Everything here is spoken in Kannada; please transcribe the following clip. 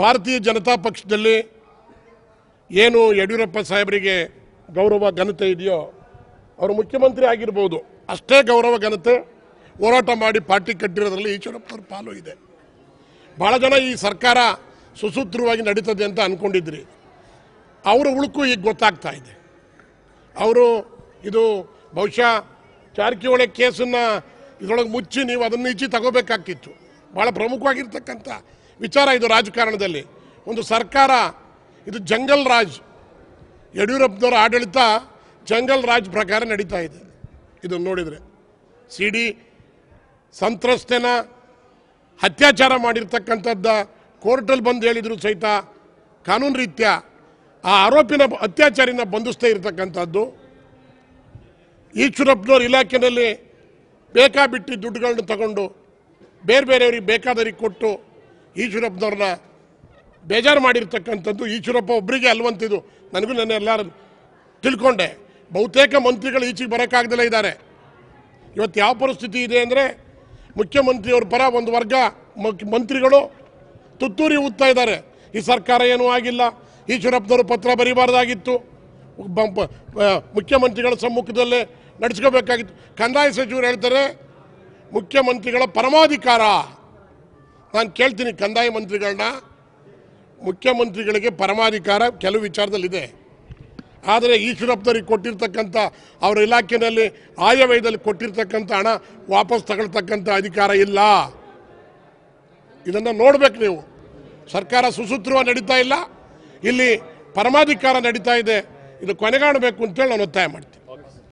ಭಾರತೀಯ ಜನತಾ ಪಕ್ಷದಲ್ಲಿ ಏನು ಯಡಿಯೂರಪ್ಪ ಸಾಹೇಬರಿಗೆ ಗೌರವ ಘನತೆ ಇದೆಯೋ ಅವರು ಮುಖ್ಯಮಂತ್ರಿ ಆಗಿರ್ಬೋದು ಅಷ್ಟೇ ಗೌರವ ಘನತೆ ಹೋರಾಟ ಮಾಡಿ ಪಾರ್ಟಿ ಕಟ್ಟಿರೋದ್ರಲ್ಲಿ ಈಶ್ವರಪ್ಪನವ್ರ ಪಾಲು ಇದೆ ಭಾಳ ಜನ ಈ ಸರ್ಕಾರ ಸುಸೂತ್ರವಾಗಿ ನಡೀತದೆ ಅಂತ ಅಂದ್ಕೊಂಡಿದ್ರಿ ಅವರ ಉಳುಕು ಈಗ ಗೊತ್ತಾಗ್ತಾ ಇದೆ ಅವರು ಇದು ಬಹುಶಃ ಜಾರಕಿಹೊಳಿ ಕೇಸನ್ನು ಇದರೊಳಗೆ ಮುಚ್ಚಿ ನೀವು ಅದನ್ನು ಈಚೆ ತಗೋಬೇಕಾಗ್ತಿತ್ತು ಭಾಳ ಪ್ರಮುಖವಾಗಿರ್ತಕ್ಕಂಥ ವಿಚಾರ ಇದು ರಾಜಕಾರಣದಲ್ಲಿ ಒಂದು ಸರ್ಕಾರ ಇದು ಜಂಗಲ್ ರಾಜ್ ಯಡಿಯೂರಪ್ಪನವರ ಆಡಳಿತ ಜಂಗಲ್ ರಾಜ್ ಪ್ರಕಾರ ನಡೀತಾ ಇದೆ ಇದನ್ನು ನೋಡಿದರೆ ಸಿ ಡಿ ಸಂತ್ರಸ್ತೆನ ಅತ್ಯಾಚಾರ ಮಾಡಿರ್ತಕ್ಕಂಥದ್ದ ಕೋರ್ಟಲ್ಲಿ ಬಂದು ಹೇಳಿದ್ರು ಸಹಿತ ಕಾನೂನು ರೀತ್ಯ ಆ ಆರೋಪಿನ ಅತ್ಯಾಚಾರಿನ ಬಂಧಿಸ್ತಾ ಇರತಕ್ಕಂಥದ್ದು ಈಶ್ವರಪ್ಪನವ್ರ ಇಲಾಖೆಯಲ್ಲಿ ಬೇಕಾಬಿಟ್ಟು ದುಡ್ಡುಗಳನ್ನ ತಗೊಂಡು ಬೇರೆ ಬೇರೆಯವ್ರಿಗೆ ಬೇಕಾದವ್ರಿಗೆ ಕೊಟ್ಟು ಈಶ್ವರಪ್ಪನವ್ರನ್ನ ಬೇಜಾರು ಮಾಡಿರ್ತಕ್ಕಂಥದ್ದು ಈಶ್ವರಪ್ಪ ಒಬ್ಬರಿಗೆ ಅಲ್ವಂತಿದ್ದು ನನಗೂ ನನ್ನ ಎಲ್ಲರೂ ತಿಳ್ಕೊಂಡೆ ಬಹುತೇಕ ಮಂತ್ರಿಗಳು ಈಚೆಗೆ ಬರೋಕ್ಕಾಗ್ದಲೇ ಇದ್ದಾರೆ ಇವತ್ತು ಯಾವ ಪರಿಸ್ಥಿತಿ ಇದೆ ಅಂದರೆ ಮುಖ್ಯಮಂತ್ರಿಯವ್ರ ಪರ ಒಂದು ವರ್ಗ ಮಂತ್ರಿಗಳು ತುತ್ತೂರಿ ಊದ್ತಾ ಇದ್ದಾರೆ ಈ ಸರ್ಕಾರ ಏನೂ ಆಗಿಲ್ಲ ಈಶ್ವರಪ್ಪನವರು ಪತ್ರ ಬರೀಬಾರ್ದಾಗಿತ್ತು ಮುಖ್ಯಮಂತ್ರಿಗಳ ಸಮ್ಮುಖದಲ್ಲೇ ನಡೆಸ್ಕೋಬೇಕಾಗಿತ್ತು ಕಂದಾಯ ಸಚಿವರು ಹೇಳ್ತಾರೆ ಮುಖ್ಯಮಂತ್ರಿಗಳ ಪರಮಾಧಿಕಾರ ನಾನು ಕೇಳ್ತೀನಿ ಕಂದಾಯ ಮಂತ್ರಿಗಳನ್ನ ಮುಖ್ಯಮಂತ್ರಿಗಳಿಗೆ ಪರಮಾಧಿಕಾರ ಕೆಲವು ವಿಚಾರದಲ್ಲಿದೆ ಆದರೆ ಈಶ್ವರಪ್ಪನವ್ರಿಗೆ ಕೊಟ್ಟಿರ್ತಕ್ಕಂಥ ಅವರ ಇಲಾಖೆಯಲ್ಲಿ ಆಯವ್ಯಯದಲ್ಲಿ ಕೊಟ್ಟಿರ್ತಕ್ಕಂಥ ಹಣ ವಾಪಸ್ ತಗೊಳ್ತಕ್ಕಂಥ ಅಧಿಕಾರ ಇಲ್ಲ ಇದನ್ನು ನೋಡಬೇಕು ನೀವು ಸರ್ಕಾರ ಸುಸೂತ್ರವಾಗಿ ನಡೀತಾ ಇಲ್ಲ ಇಲ್ಲಿ ಪರಮಾಧಿಕಾರ ನಡೀತಾ ಇದೆ ಇದು ಕೊನೆಗಾಣಬೇಕು ಅಂತೇಳಿ ನಾನು ಒತ್ತಾಯ ಮಾಡ್ತೀನಿ